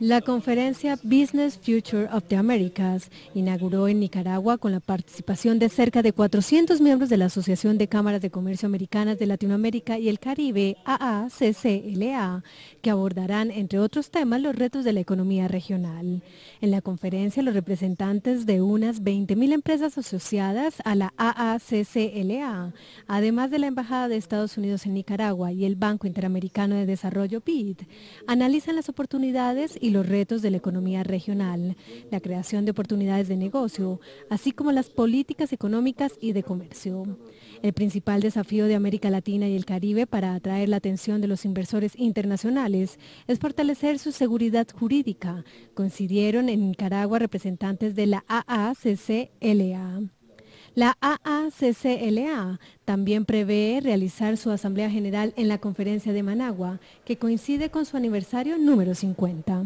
La conferencia Business Future of the Americas inauguró en Nicaragua con la participación de cerca de 400 miembros de la Asociación de Cámaras de Comercio Americanas de Latinoamérica y el Caribe, AACCLA, que abordarán, entre otros temas, los retos de la economía regional. En la conferencia, los representantes de unas 20.000 empresas asociadas a la AACCLA, además de la Embajada de Estados Unidos en Nicaragua y el Banco Interamericano de Desarrollo, BID, analizan las oportunidades y los retos de la economía regional, la creación de oportunidades de negocio, así como las políticas económicas y de comercio. El principal desafío de América Latina y el Caribe para atraer la atención de los inversores internacionales es fortalecer su seguridad jurídica, coincidieron en Nicaragua representantes de la AACCLA. La AACCLA también prevé realizar su Asamblea General en la Conferencia de Managua, que coincide con su aniversario número 50.